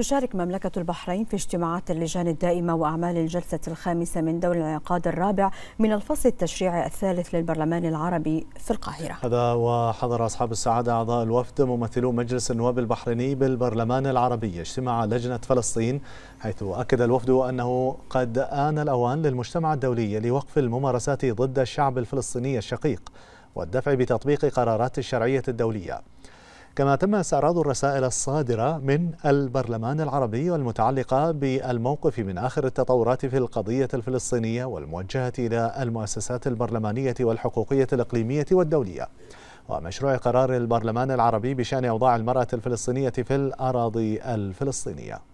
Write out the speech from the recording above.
تشارك مملكة البحرين في اجتماعات اللجان الدائمة وأعمال الجلسة الخامسة من دور الانعقاد الرابع من الفصل التشريعي الثالث للبرلمان العربي في القاهرة هذا وحضر أصحاب السعادة أعضاء الوفد ممثلو مجلس النواب البحريني بالبرلمان العربي اجتماع لجنة فلسطين حيث أكد الوفد أنه قد آن الأوان للمجتمع الدولي لوقف الممارسات ضد الشعب الفلسطيني الشقيق والدفع بتطبيق قرارات الشرعية الدولية كما تم استعراض الرسائل الصادرة من البرلمان العربي والمتعلقة بالموقف من آخر التطورات في القضية الفلسطينية والموجهة إلى المؤسسات البرلمانية والحقوقية الإقليمية والدولية ومشروع قرار البرلمان العربي بشأن أوضاع المرأة الفلسطينية في الأراضي الفلسطينية